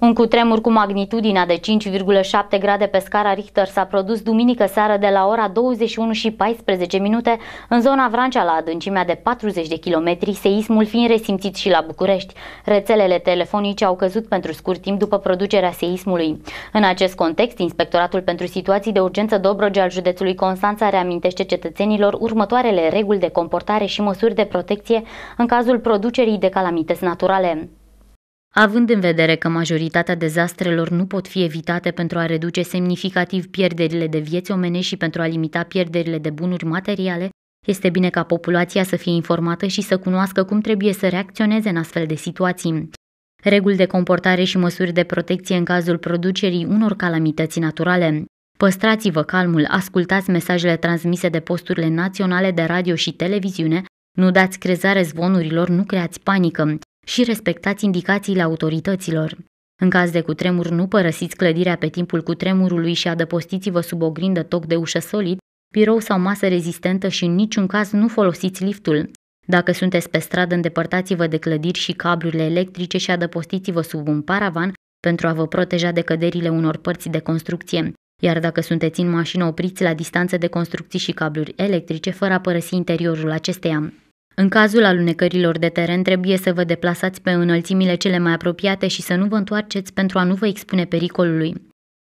Un cutremur cu magnitudinea de 5,7 grade pe scara Richter s-a produs duminică seară de la ora 21 și 14 minute în zona Vrancea la adâncimea de 40 de kilometri, seismul fiind resimțit și la București. Rețelele telefonice au căzut pentru scurt timp după producerea seismului. În acest context, Inspectoratul pentru Situații de Urgență Dobrogea al județului Constanța reamintește cetățenilor următoarele reguli de comportare și măsuri de protecție în cazul producerii de calamități naturale. Având în vedere că majoritatea dezastrelor nu pot fi evitate pentru a reduce semnificativ pierderile de vieți omenești și pentru a limita pierderile de bunuri materiale, este bine ca populația să fie informată și să cunoască cum trebuie să reacționeze în astfel de situații. Reguli de comportare și măsuri de protecție în cazul producerii unor calamități naturale. Păstrați-vă calmul, ascultați mesajele transmise de posturile naționale de radio și televiziune, nu dați crezare zvonurilor, nu creați panică și respectați indicațiile autorităților. În caz de cutremur, nu părăsiți clădirea pe timpul cutremurului și adăpostiți-vă sub o grindă toc de ușă solid, birou sau masă rezistentă și în niciun caz nu folosiți liftul. Dacă sunteți pe stradă, îndepărtați-vă de clădiri și cablurile electrice și adăpostiți-vă sub un paravan pentru a vă proteja de căderile unor părți de construcție. Iar dacă sunteți în mașină, opriți la distanță de construcții și cabluri electrice fără a părăsi interiorul acesteia. În cazul alunecărilor de teren, trebuie să vă deplasați pe înălțimile cele mai apropiate și să nu vă întoarceți pentru a nu vă expune pericolului.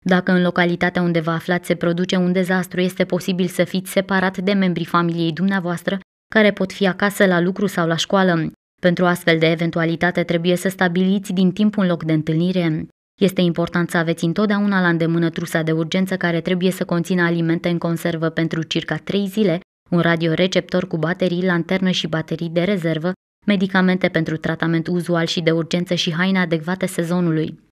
Dacă în localitatea unde vă aflați se produce un dezastru, este posibil să fiți separat de membrii familiei dumneavoastră, care pot fi acasă la lucru sau la școală. Pentru astfel de eventualitate trebuie să stabiliți din timp un loc de întâlnire. Este important să aveți întotdeauna la îndemână trusa de urgență care trebuie să conțină alimente în conservă pentru circa 3 zile un radioreceptor cu baterii, lanternă și baterii de rezervă, medicamente pentru tratament uzual și de urgență și haine adecvate sezonului.